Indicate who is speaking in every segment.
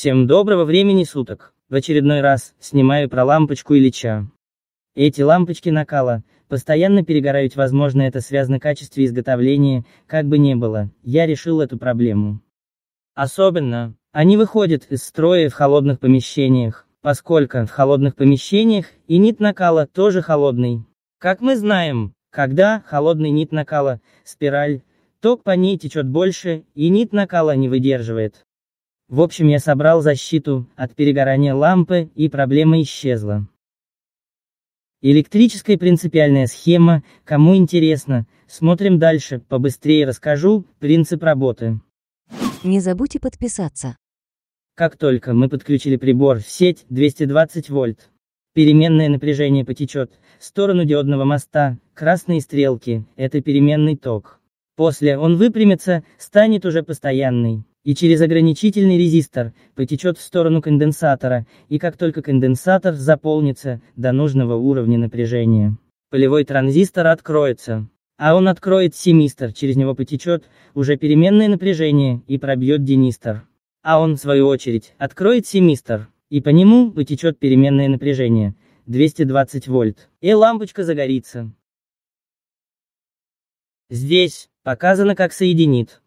Speaker 1: Всем доброго времени суток.
Speaker 2: В очередной раз снимаю про лампочку Ильича. Эти лампочки накала постоянно перегорают, возможно, это связано качестве изготовления, как бы ни было, я решил эту проблему. Особенно, они выходят из строя в холодных помещениях, поскольку в холодных помещениях и нит накала тоже холодный. Как мы знаем, когда холодный нит накала, спираль, ток по ней течет больше, и нит накала не выдерживает. В общем я собрал защиту от перегорания лампы и проблема исчезла. Электрическая принципиальная схема, кому интересно, смотрим дальше, побыстрее расскажу принцип работы. Не забудьте подписаться. Как только мы подключили прибор в сеть 220 вольт, переменное напряжение потечет в сторону диодного моста, красные стрелки – это переменный ток. После он выпрямится, станет уже постоянный и через ограничительный резистор, потечет в сторону конденсатора, и как только конденсатор заполнится до нужного уровня напряжения, полевой транзистор откроется. А он откроет семистор, через него потечет уже переменное напряжение и пробьет денистор. А он, в свою очередь, откроет семистор, и по нему потечет переменное напряжение, 220 вольт, и лампочка загорится.
Speaker 3: Здесь показано, как соединит.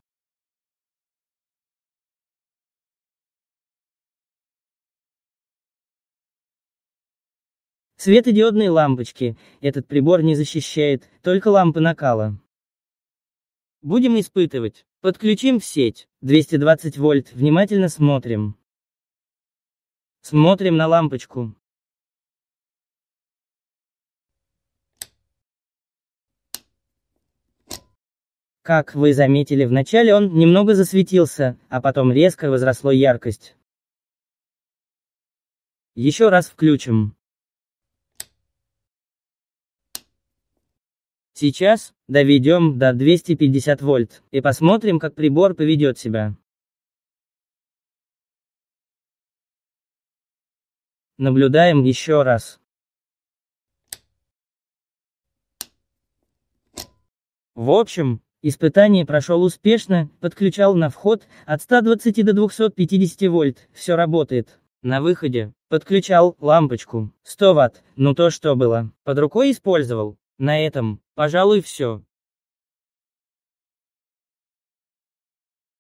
Speaker 3: Светодиодные лампочки. Этот прибор не
Speaker 1: защищает, только лампы накала. Будем испытывать. Подключим в сеть. 220 вольт. Внимательно смотрим. Смотрим на лампочку. Как вы заметили, вначале он немного засветился, а потом резко возросла яркость. Еще раз включим. Сейчас, доведем до 250 вольт, и посмотрим как прибор
Speaker 3: поведет себя. Наблюдаем еще раз.
Speaker 2: В общем, испытание прошел успешно, подключал на вход от 120 до 250 вольт, все работает. На выходе, подключал лампочку, 100 ватт, ну то что было, под рукой использовал,
Speaker 1: на
Speaker 3: этом, пожалуй, все.